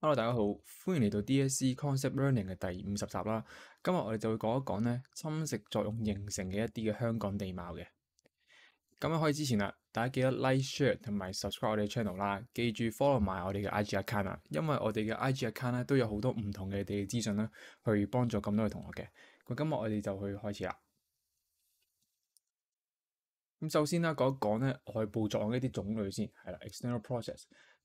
hello，大家好，欢迎嚟到 DSC Concept Learning 嘅第五十集啦。今日我哋就会讲一讲咧侵蚀作用形成嘅一啲嘅香港地貌嘅。咁喺开始之前啦，大家记得 like、share 同埋 subscribe 我哋嘅 channel 啦。记住 follow 埋我哋嘅 IG account 啊，因为我哋嘅 IG account 咧都有好多唔同嘅地理资讯啦，去帮助咁多嘅同学嘅。咁今日我哋就去开始啦。咁首先啦，讲一讲咧外部作用一啲种类先，系啦 external process。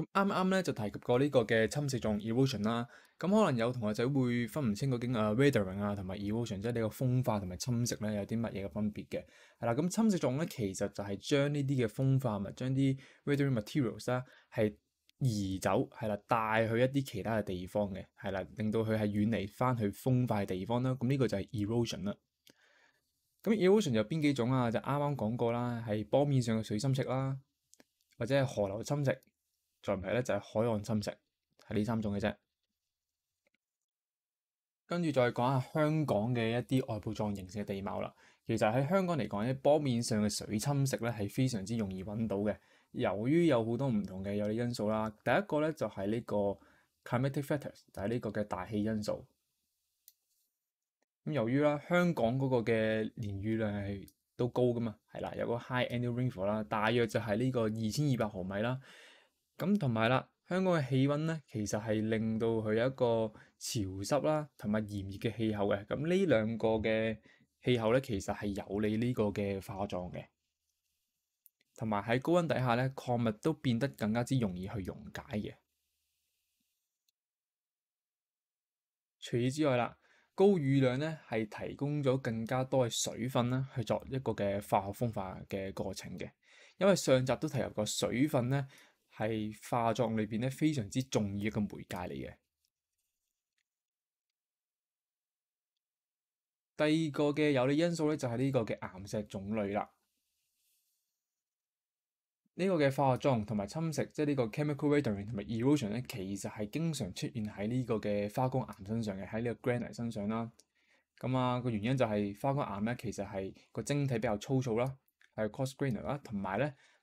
咁啱啱咧就提及過呢個嘅侵蝕状 erosion 啦，咁可能有同學仔會分唔清究竟啊 weathering 啊同埋 erosion，即係呢個風化同埋侵蝕咧有啲乜嘢嘅分別嘅，係啦，咁侵蝕状咧其實就係將呢啲嘅風化物將啲 weathering materials 啦係移走，係啦，帶去一啲其他嘅地方嘅，係啦，令到佢係遠離翻去風化嘅地方啦，咁呢個就係 erosion 啦。咁 erosion 有邊幾種啊？就啱啱講過啦，係波面上嘅水侵蝕啦，或者係河流侵蝕。再唔係咧，就係海岸侵蚀，係呢三種嘅啫。跟住再講下香港嘅一啲外部狀形成嘅地貌啦。其實喺香港嚟講咧，波面上嘅水侵蚀咧係非常之容易揾到嘅。由於有好多唔同嘅有利因素啦，第一個咧就係呢個 l i m o t i c factors，就係呢個嘅大氣因素。咁由於啦，香港嗰個嘅年雨量係都高噶嘛，係啦，有個 high annual rainfall 啦，大約就係呢個二千二百毫米啦。咁同埋啦，香港嘅氣温咧，其實係令到佢有一個潮濕啦，同埋炎熱嘅氣候嘅。咁呢兩個嘅氣候咧，其實係有利呢個嘅化妝嘅，同埋喺高温底下咧，礦物都變得更加之容易去溶解嘅。除此之外啦，高雨量咧係提供咗更加多嘅水分啦，去作一個嘅化學風化嘅過程嘅。因為上集都提及個水分咧。系化妆裏邊咧非常之重要一個媒介嚟嘅。第二個嘅有利因素咧就係呢個嘅岩石種類啦。呢個嘅化作同埋侵蝕，即係呢個 chemical weathering 同埋 erosion 咧，其實係經常出現喺呢個嘅花崗岩身上嘅，喺呢個 granite 身上啦。咁啊個原因就係花崗岩咧，其實係個晶體比較粗糙啦，係 coarse granite 啦，同埋咧。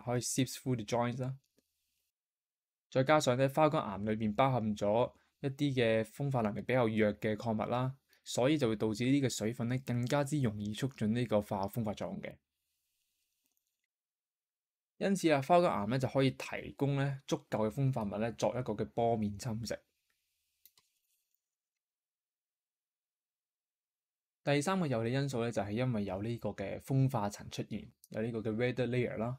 可以 s e e p through the joints 啦。再加上咧，花崗岩裏邊包含咗一啲嘅風化能力比較弱嘅礦物啦，所以就會導致呢啲嘅水分咧更加之容易促進呢個化學風化作用嘅。因此啊，花崗岩咧就可以提供咧足夠嘅風化物咧作一個嘅波面侵蝕。第三個有利因素咧就係因為有呢個嘅風化層出現，有呢個嘅 r e d layer 啦。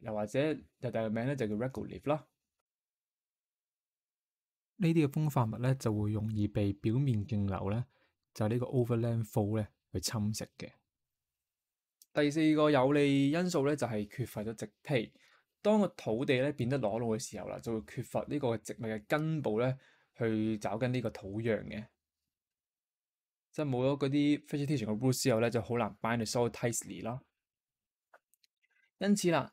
又或者又大个名咧就叫 regolith 啦。呢啲嘅風化物咧就會容易被表面径流咧就呢個 overland flow 咧去侵蝕嘅。第四個有利因素咧就係缺乏咗植被。當個土地咧變得裸露嘅時候啦，就會缺乏呢個植物嘅根部咧去找緊呢個土壤嘅，即係冇咗嗰啲 vegetation 嘅 root 之後咧就好難 bind soil tightly 啦，因此啦。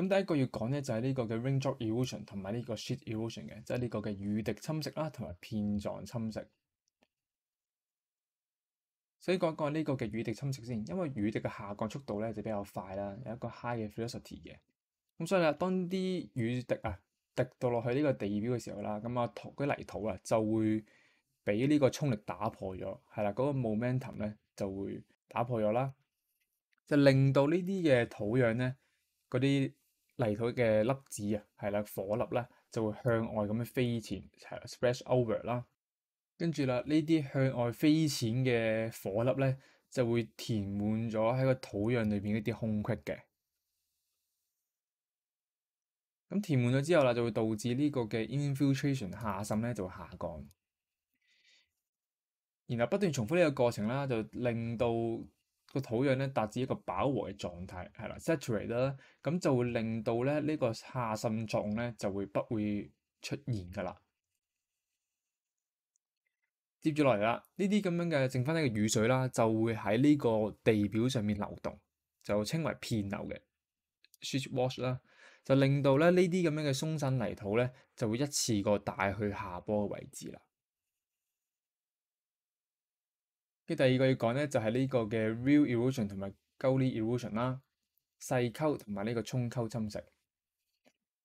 咁第一個要講咧就係呢個嘅 raindrop erosion 同埋呢個 sheet erosion 嘅，即係呢個嘅雨滴侵蝕啦同埋片狀侵蝕。所以講講呢個嘅雨滴侵蝕先，因為雨滴嘅下降速度咧就比較快啦，有一個 high 嘅 velocity 嘅。咁所以啦，當啲雨滴啊滴到落去呢個地表嘅時候啦，咁啊土嗰啲泥土啊就會俾呢個衝力打破咗，係啦，嗰個 momentum 咧就會打破咗啦，就令到呢啲嘅土壤咧嗰啲。泥土嘅粒子啊，係啦，火粒咧就會向外咁樣飛濺，spread over 啦。跟住啦，呢啲向外飛溅嘅火粒咧就會填滿咗喺個土壤裏面一啲空隙嘅。咁填滿咗之後啦，就會導致呢個嘅 infiltration 下渗咧就下降。然後不斷重複呢個過程啦，就令到。個土壤咧達至一個飽和嘅狀態，係啦，saturated 啦，咁就會令到咧呢個下滲狀呢咧就會不會出現㗎啦。接住落嚟啦，呢啲咁樣嘅剩翻嘅雨水啦，就會喺呢個地表上面流動，就稱為片流嘅 sheet wash 啦，就令到咧呢啲咁樣嘅鬆散泥土咧就會一次過帶去下坡嘅位置啦。第二個要講咧，就係呢個嘅 real erosion 同埋 gully erosion 啦，細溝同埋呢個沖溝侵蝕。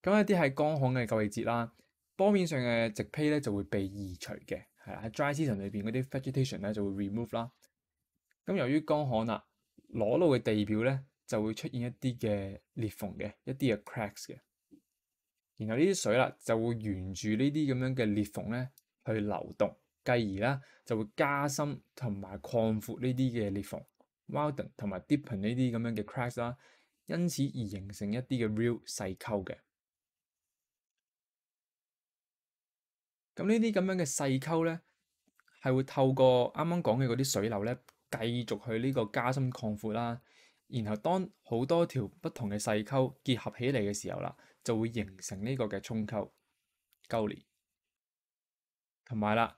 咁一啲係江旱嘅季節啦，波面上嘅植坯咧就會被移除嘅，係啦，dry season 裏邊嗰啲 vegetation 咧就會 remove 啦。咁由於江旱啦，裸露嘅地表咧就會出現一啲嘅裂縫嘅，一啲嘅 cracks 嘅。然後呢啲水啦就會沿住呢啲咁樣嘅裂縫咧去流動。繼而咧就會加深同埋擴闊呢啲嘅裂縫 w i d i n 同埋 deepen 呢啲咁樣嘅 cracks 啦，因此而形成一啲嘅 real 細溝嘅。咁呢啲咁樣嘅細溝咧係會透過啱啱講嘅嗰啲水流咧繼續去呢個加深擴闊啦。然後當好多條不同嘅細溝結合起嚟嘅時候啦，就會形成呢個嘅沖溝、溝裂同埋啦。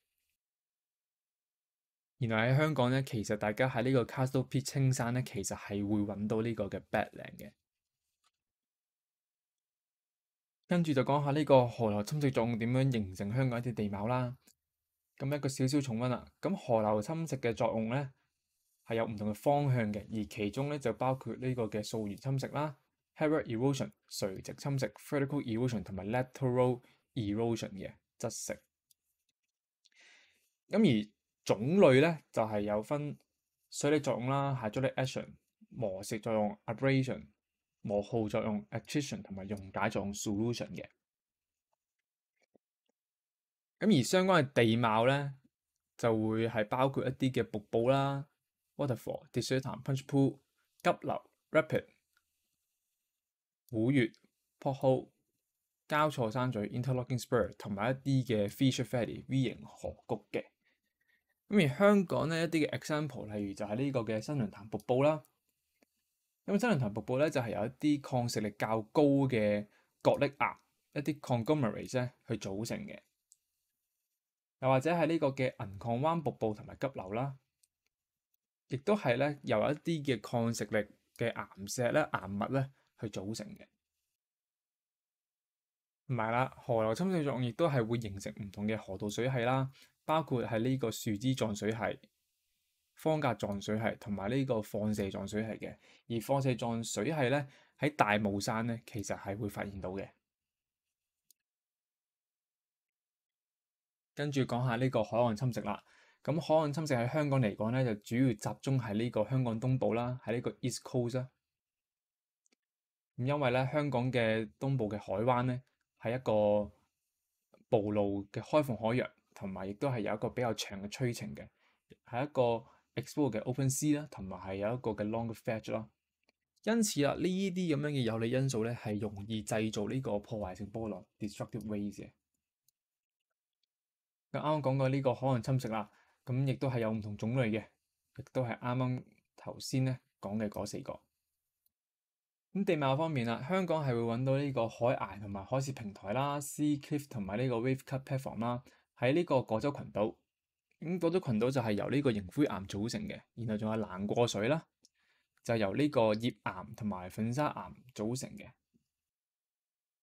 原來喺香港咧，其實大家喺呢個 Castle Peak 青山咧，其實係會揾到呢個嘅 b a d l n d 嘅。跟住就講下呢個河流侵蝕作用點樣形成香港一啲地貌啦。咁一個少少重温啦。咁河流侵蝕嘅作用咧係有唔同嘅方向嘅，而其中咧就包括呢個嘅溯源侵蝕啦 h a r a t Erosion）、垂直侵蝕 （Vertical Erosion） 同埋 lateral erosion 嘅質蝕。咁而種類咧就係有分水力作用啦 （hydraulic action）、磨蝕作用 （abrasion）、磨耗作用 （attrition） 同埋溶解作用 （solution） 嘅。咁而相關嘅地貌咧就會係包括一啲嘅瀑布啦 （waterfall）、d s t 水 n p u n c h pool）、急流 （rapid）、虎穴、pothole、交錯山嘴 （interlocking spur） 同埋一啲嘅 feature valley V 型河谷嘅。咁而香港咧一啲嘅 example，例如就係呢個嘅新倫潭瀑布啦。咁新倫潭瀑布咧就係由一啲抗食力較高嘅角砾岩、一啲 conglomerates 咧去組成嘅。又或者係呢個嘅銀礦灣瀑布同埋急流啦，亦都係咧由一啲嘅抗食力嘅岩石咧、岩物咧去組成嘅。唔係啦，河流侵蝕作用亦都係會形成唔同嘅河道水系啦。包括系呢个树枝撞水系、方格撞水系同埋呢个放射状水系嘅。而放射状水系咧喺大霧山咧，其实系会发现到嘅。跟住讲下呢个海岸侵蚀啦。咁海岸侵蚀喺香港嚟讲咧，就主要集中喺呢个香港东部啦，喺呢个 East Coast 啦。咁因为咧，香港嘅东部嘅海湾咧，系一个暴露嘅开放海洋。同埋亦都係有一個比較長嘅趨程嘅，係一個 e x p o e 嘅 open sea 啦，同埋係有一個嘅 long fetch 啦。因此啊，呢啲咁樣嘅有利因素咧，係容易製造呢個破壞性波浪 destructive waves 嘅。啱啱講過呢個海洋侵蝕啦，咁亦都係有唔同種類嘅，亦都係啱啱頭先咧講嘅嗰四個。咁地貌方面啦，香港係會揾到呢個海崖同埋海蝕平台啦，sea cliff 同埋呢個 wave cut platform 啦。喺呢個果洲群島，咁果洲群島就係由呢個凝灰岩組成嘅，然後仲有南過水啦，就由呢個頁岩同埋粉砂岩組成嘅。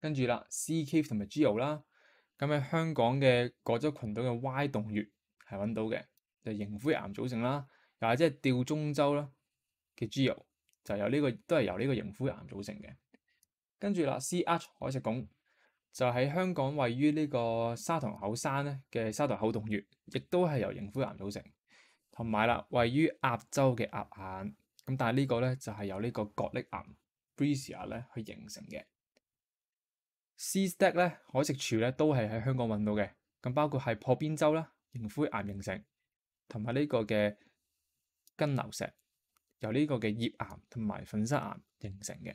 跟住啦，C Cave 同埋 Geo 啦，咁喺香港嘅果洲群島嘅 Y 洞穴係揾到嘅，就凝灰岩組成啦，又係即係吊中洲啦嘅 Geo，就由呢個都係由呢個凝灰岩組成嘅。跟住啦，C Arch 海石拱。就喺香港位于呢个沙头口山咧嘅沙头口洞穴，亦都系由盈灰岩组成。同埋啦，位于鸭洲嘅鸭眼，咁但系呢个咧就系由呢个角砾岩 b r e z i a 咧去形成嘅。C-stack 咧，海食柱咧都系喺香港揾到嘅。咁包括系破边洲啦，盈灰岩形成，同埋呢个嘅根流石，由呢个嘅葉岩同埋粉砂岩形成嘅。